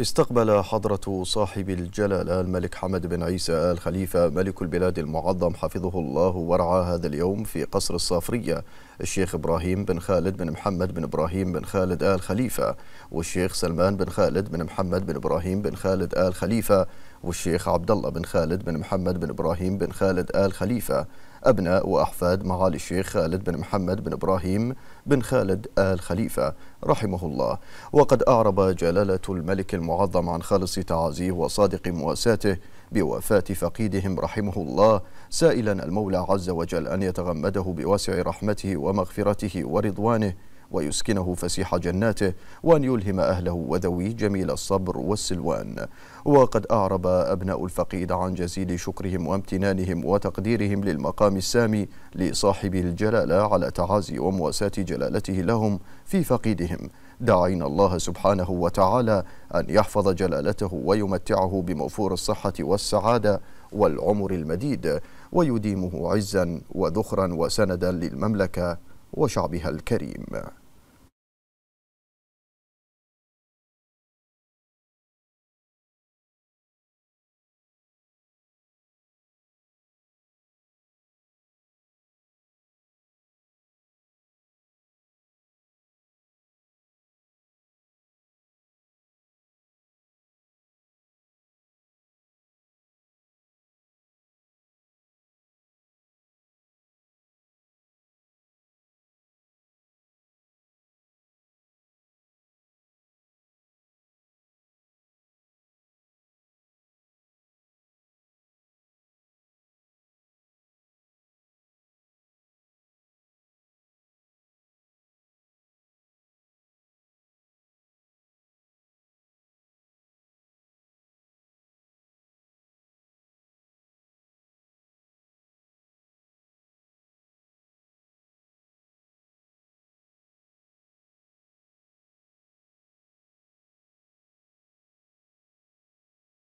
استقبل حضرة صاحب الجلالة الملك حمد بن عيسى آل خليفة ملك البلاد المعظم حفظه الله ورعاه هذا اليوم في قصر الصافرية الشيخ إبراهيم بن خالد بن محمد بن إبراهيم بن خالد آل خليفة والشيخ سلمان بن خالد بن محمد بن إبراهيم بن خالد آل خليفة والشيخ عبد الله بن خالد بن محمد بن إبراهيم بن خالد آل خليفة أبناء وأحفاد معالي الشيخ خالد بن محمد بن إبراهيم بن خالد آل خليفة رحمه الله وقد أعرب جلالة الملك المعظم عن خالص تعازيه وصادق مواساته بوفاة فقيدهم رحمه الله سائلا المولى عز وجل أن يتغمده بواسع رحمته ومغفرته ورضوانه ويسكنه فسيح جناته وأن يلهم أهله وذويه جميل الصبر والسلوان وقد أعرب أبناء الفقيد عن جزيل شكرهم وامتنانهم وتقديرهم للمقام السامي لصاحب الجلالة على تعازي ومواساة جلالته لهم في فقيدهم داعين الله سبحانه وتعالى أن يحفظ جلالته ويمتعه بموفور الصحة والسعادة والعمر المديد ويديمه عزا وذخرا وسندا للمملكة وشعبها الكريم